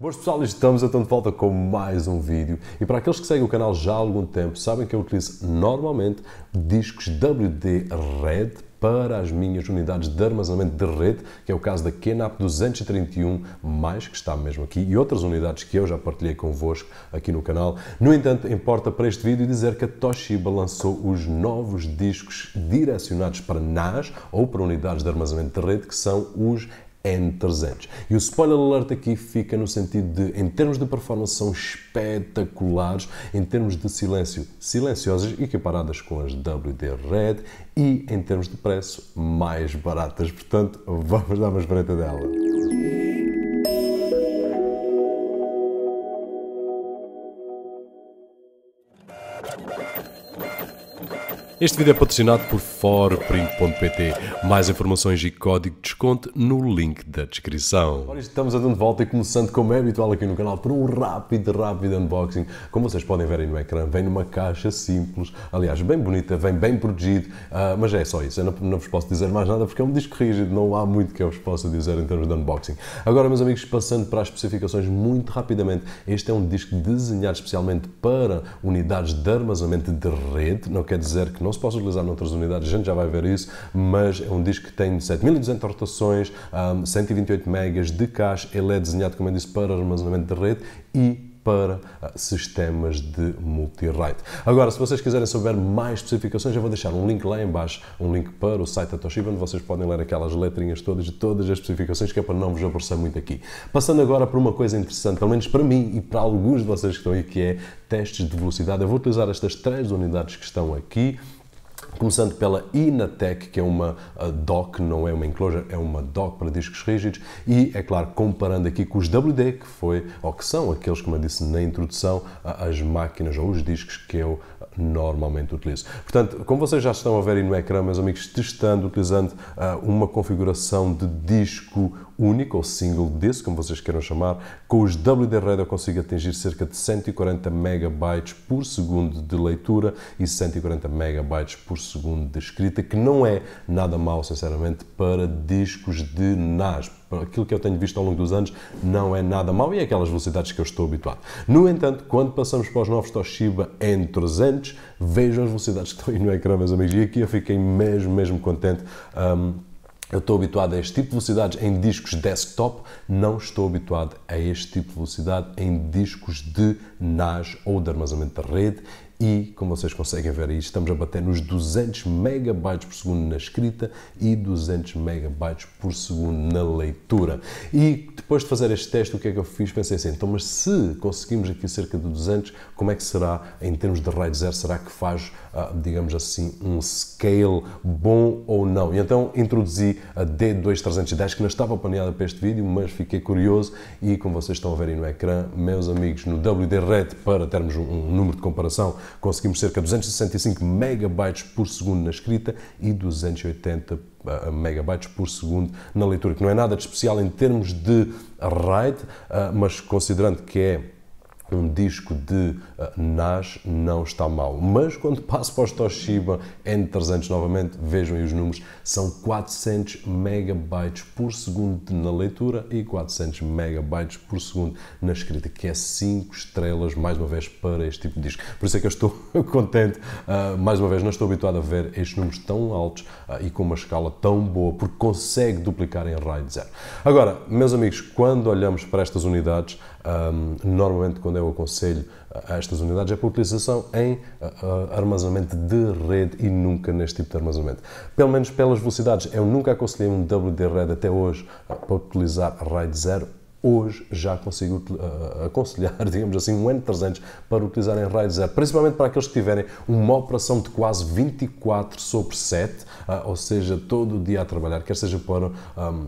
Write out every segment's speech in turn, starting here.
Boas pessoal, estamos então de volta com mais um vídeo e para aqueles que seguem o canal já há algum tempo sabem que eu utilizo normalmente discos WD Red para as minhas unidades de armazenamento de rede, que é o caso da Kenap 231, mais que está mesmo aqui, e outras unidades que eu já partilhei convosco aqui no canal. No entanto, importa para este vídeo dizer que a Toshiba lançou os novos discos direcionados para NAS ou para unidades de armazenamento de rede, que são os N300. E o spoiler alert aqui fica no sentido de, em termos de performance, são espetaculares, em termos de silêncio, silenciosas e comparadas com as WD Red, e em termos de preço, mais baratas. Portanto, vamos dar uma espreita dela. Thank este vídeo é patrocinado por forprint.pt. Mais informações e código de desconto no link da descrição. estamos a de volta e começando como é habitual aqui no canal por um rápido, rápido unboxing. Como vocês podem ver aí no ecrã, vem numa caixa simples, aliás, bem bonita, vem bem protegido, uh, mas é só isso. Eu não, não, vos posso dizer mais nada porque é um disco rígido, não há muito que eu vos possa dizer em termos de unboxing. Agora, meus amigos, passando para as especificações muito rapidamente, este é um disco desenhado especialmente para unidades de armazenamento de rede, quer dizer que não se possa utilizar noutras unidades, a gente já vai ver isso, mas é um disco que tem 7200 rotações, um, 128 megas de cache, ele é desenhado, como eu disse, para armazenamento de rede e para ah, sistemas de multi-rate. Agora, se vocês quiserem saber mais especificações, eu vou deixar um link lá em baixo, um link para o site da Toshiba, onde vocês podem ler aquelas letrinhas todas de todas as especificações, que é para não vos aborrecer muito aqui. Passando agora para uma coisa interessante, pelo menos para mim e para alguns de vocês que estão aí, que é testes de velocidade. Eu vou utilizar estas três unidades que estão aqui Começando pela Inatec, que é uma DOC, não é uma enclosure, é uma DOC para discos rígidos, e é claro, comparando aqui com os WD, que foi, ou que são aqueles, como eu disse na introdução, as máquinas ou os discos que eu normalmente utilizo. Portanto, como vocês já estão a ver aí no ecrã, meus amigos, testando, utilizando ah, uma configuração de disco único ou single disc, como vocês queiram chamar, com os WD Red eu consigo atingir cerca de 140 MB por segundo de leitura e 140 MB por segundo segundo de escrita, que não é nada mau, sinceramente, para discos de NAS. Aquilo que eu tenho visto ao longo dos anos não é nada mau e é aquelas velocidades que eu estou habituado. No entanto, quando passamos para os novos Toshiba N300, vejam as velocidades que estão aí no ecrã, meus amigos, e aqui eu fiquei mesmo, mesmo contente. Um, eu estou habituado a este tipo de velocidades em discos desktop, não estou habituado a este tipo de velocidade em discos de NAS ou de armazenamento da rede e, como vocês conseguem ver aí, estamos a bater nos 200 megabytes por segundo na escrita e 200 megabytes por segundo na leitura. E depois de fazer este teste, o que é que eu fiz? Pensei assim, então, mas se conseguimos aqui cerca de 200, como é que será em termos de raio zero? Será que faz, ah, digamos assim, um scale bom ou não? E então introduzi a D2310, que não estava planeada para este vídeo, mas fiquei curioso e como vocês estão a ver aí no ecrã, meus amigos, no WD Red, para termos um, um número de comparação, conseguimos cerca de 265 megabytes por segundo na escrita e 280 megabytes por segundo na leitura, que não é nada de especial em termos de RAID, ah, mas considerando que é um disco de uh, NAS não está mal. Mas quando passo para os Toshiba N300 novamente, vejam aí os números, são 400 megabytes por segundo na leitura e 400 megabytes por segundo na escrita, que é 5 estrelas mais uma vez para este tipo de disco. Por isso é que eu estou contente, uh, mais uma vez, não estou habituado a ver estes números tão altos uh, e com uma escala tão boa, porque consegue duplicar em RAID 0. zero. Agora, meus amigos, quando olhamos para estas unidades, normalmente quando eu aconselho a estas unidades é para utilização em armazenamento de rede e nunca neste tipo de armazenamento. Pelo menos pelas velocidades, eu nunca aconselhei um WD-RED até hoje ah, para utilizar RAID 0 hoje já consigo uh, aconselhar, digamos assim, um N300 para utilizar em RAID 0, principalmente para aqueles que tiverem uma operação de quase 24 sobre 7, uh, ou seja, todo o dia a trabalhar, quer seja para... Um,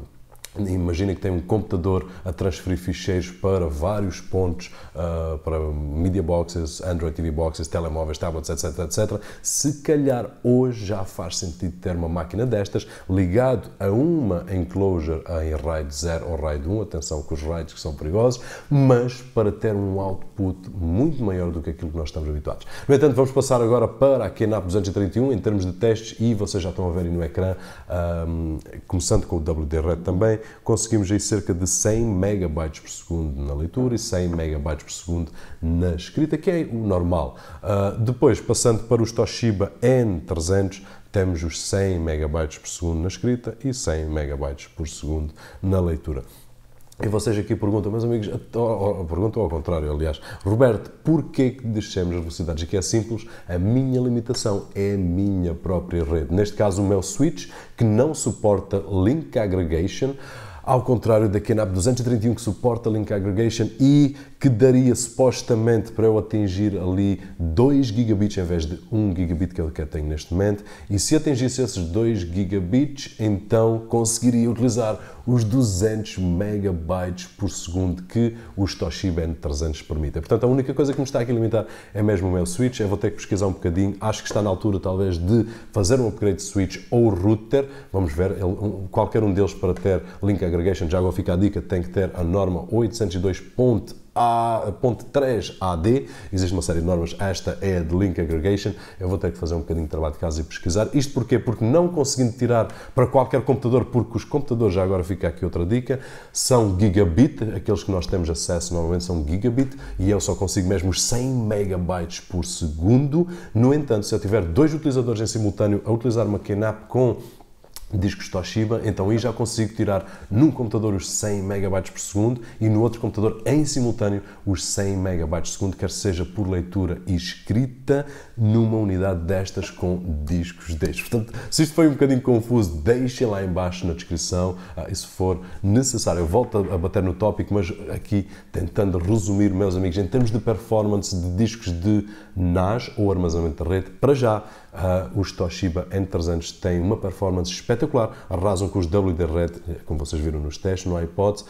Imagina que tem um computador a transferir ficheiros para vários pontos, uh, para media boxes, Android TV boxes, telemóveis, tablets, etc, etc. Se calhar hoje já faz sentido ter uma máquina destas ligado a uma enclosure em RAID 0 ou RAID 1, atenção com os RAIDs que são perigosos, mas para ter um output muito maior do que aquilo que nós estamos habituados. No entanto, vamos passar agora para a KNAP 231 em termos de testes e vocês já estão a ver aí no ecrã, um, ah, começando com o WD-RED também, conseguimos aí cerca de 100 megabytes por segundo na leitura e 100 megabytes por segundo na escrita, que é o normal. Uh, depois, passando para os Toshiba N300, temos os 100 megabytes por segundo na escrita e 100 megabytes por segundo na leitura. E vocês aqui perguntam, meus amigos, perguntam ao contrário, aliás. Roberto, porquê que descemos as velocidades? Aqui é simples, a minha limitação é a minha própria rede. Neste caso, o meu switch, que não suporta link aggregation, ao contrário da KNAP 231 que suporta link aggregation e que daria supostamente para eu atingir ali 2 gigabits em vez de 1 gigabit que eu tenho neste momento. E se atingisse esses 2 gigabits, então conseguiria utilizar os 200 megabytes por segundo que os Toshiba N300 permitem. Portanto, a única coisa que me está aqui a limitar é mesmo o meu switch. Eu vou ter que pesquisar um bocadinho. Acho que está na altura, talvez, de fazer um upgrade de switch ou router. Vamos ver, qualquer um deles para ter link aggregation Aggregation, já agora fica a dica, tem que ter a norma 802.3AD. Existe uma série de normas, esta é a de Link Aggregation. Eu vou ter que fazer um bocadinho de trabalho de casa e pesquisar. Isto porquê? Porque não conseguindo tirar para qualquer computador, porque os computadores, já agora fica aqui outra dica, são gigabit, aqueles que nós temos acesso normalmente são gigabit, e eu só consigo mesmo 100 megabytes por segundo. No entanto, se eu tiver dois utilizadores em simultâneo a utilizar uma KNAP com discos Toshiba, então aí já consigo tirar num computador os 100 megabytes por segundo e no outro computador em simultâneo os 100 megabytes por segundo, quer seja por leitura e escrita numa unidade destas com discos destes. Portanto, se isto foi um bocadinho confuso, deixem lá embaixo na descrição, ah, se for necessário. Eu volto a bater no tópico, mas aqui tentando resumir, meus amigos, em termos de performance de discos de NAS ou armazenamento de rede, para já Uh, os Toshiba N300 têm uma performance espetacular, arrasam com os WD Red, eh, como vocês viram nos testes, no iPods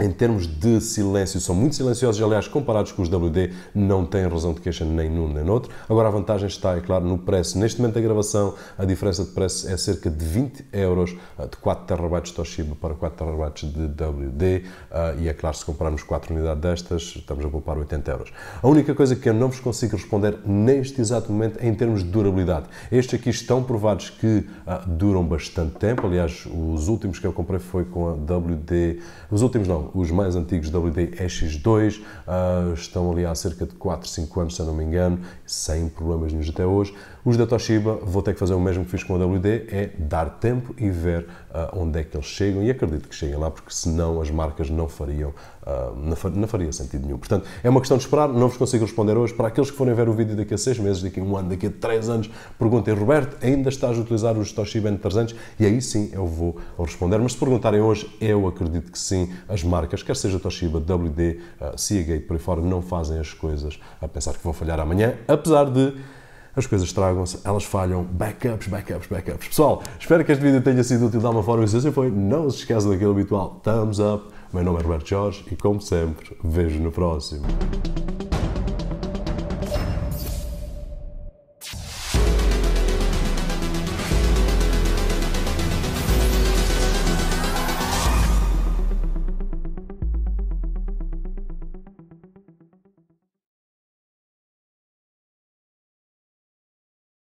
em termos de silêncio, são muito silenciosos, aliás, comparados com os WD, não têm razão de queixa nem num nem noutro. outro. Agora, a vantagem está, é claro, no preço. Neste momento da gravação, a diferença de preço é cerca de 20 euros ah, de 4 TB de Toshiba para 4 TB de WD, ah, e é claro, se comprarmos 4 unidades destas, estamos a poupar 80 euros. A única coisa que eu não vos consigo responder neste exato momento é em termos de durabilidade. Estes aqui estão provados que ah, duram bastante tempo, aliás, os últimos que eu comprei foi com a WD, os últimos não, os mais antigos WD-EX2, uh, ah, estão ali há cerca de 4, 5 anos, se eu não me engano, sem problemas nenhum até hoje. Os da Toshiba, vou ter que fazer o mesmo que fiz com a WD, é dar tempo e ver uh, onde é que eles chegam, e acredito que cheguem lá, porque senão as marcas não fariam, ah, não faria sentido nenhum. Portanto, é uma questão de esperar, não vos consigo responder hoje. Para aqueles que forem ver o vídeo daqui a 6 meses, daqui a um ano, daqui a 3 anos, perguntem, Roberto, ainda estás a utilizar os Toshiba N300? E aí sim eu vou responder, mas se perguntarem hoje, eu acredito que sim, as marcas, quer seja Toshiba, WD, eh, Seagate, por aí fora, não fazem as coisas a pensar que vão falhar amanhã, apesar de as coisas tragam-se, elas falham, backups, backups, backups. Pessoal, espero que este vídeo tenha sido útil de alguma forma, e se assim foi, não se esqueça daquele habitual thumbs up. Meu nome é Roberto Jorge e, como sempre, vejo no próximo.